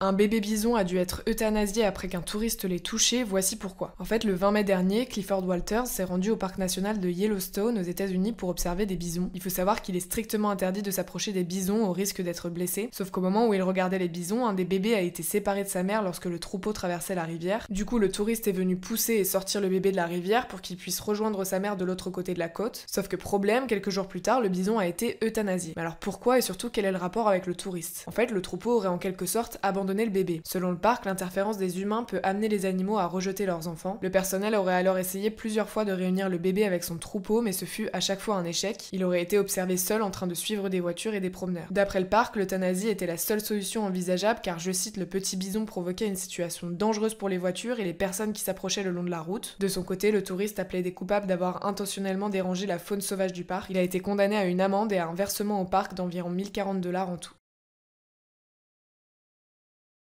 Un bébé bison a dû être euthanasié après qu'un touriste l'ait touché, voici pourquoi. En fait, le 20 mai dernier, Clifford Walters s'est rendu au parc national de Yellowstone aux États-Unis pour observer des bisons. Il faut savoir qu'il est strictement interdit de s'approcher des bisons au risque d'être blessé, sauf qu'au moment où il regardait les bisons, un des bébés a été séparé de sa mère lorsque le troupeau traversait la rivière. Du coup, le touriste est venu pousser et sortir le bébé de la rivière pour qu'il puisse rejoindre sa mère de l'autre côté de la côte. Sauf que problème, quelques jours plus tard, le bison a été euthanasié. Mais alors pourquoi et surtout quel est le rapport avec le touriste En fait, le troupeau aurait en quelque sorte abandonné le bébé. Selon le parc, l'interférence des humains peut amener les animaux à rejeter leurs enfants. Le personnel aurait alors essayé plusieurs fois de réunir le bébé avec son troupeau, mais ce fut à chaque fois un échec. Il aurait été observé seul en train de suivre des voitures et des promeneurs. D'après le parc, l'euthanasie était la seule solution envisageable car, je cite, le petit bison provoquait une situation dangereuse pour les voitures et les personnes qui s'approchaient le long de la route. De son côté, le touriste appelait des coupables d'avoir intentionnellement dérangé la faune sauvage du parc. Il a été condamné à une amende et à un versement au parc d'environ 1040 dollars en tout.